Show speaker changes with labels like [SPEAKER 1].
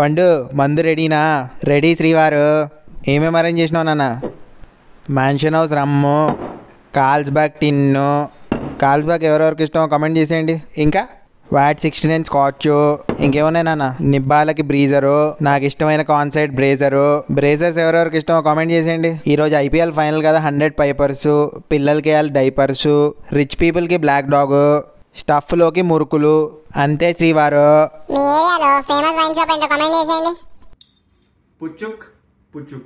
[SPEAKER 1] పండు మందు రెడీనా రెడీ శ్రీవారు ఏమేమి అరేంజ్ చేసినావు నాన్న Mansion House rum Carlsberg tin Carlsberg ఎవరెవరికి ఇష్టమో కమెంట్ చేసేయండి ఇంకా వాట్ సిక్స్టీ నైన్ స్కాచ్ ఇంకేమున్నాయి నాన్న నిబ్బాలకి బ్రీజరు నాకు ఇష్టమైన కాన్సైట్ బ్రేజరు బ్రేజర్స్ ఎవరెవరికి ఇష్టమో కామెంట్ చేసేయండి ఈరోజు ఐపీఎల్ ఫైనల్ కదా హండ్రెడ్ పైపర్సు పిల్లలకి వేయాలి డైపర్స్ రిచ్ పీపుల్కి బ్లాక్ డాగు స్టఫ్ లోకి మురుకులు అంతే శ్రీవారు పుచ్చుక్ పుచ్చుక్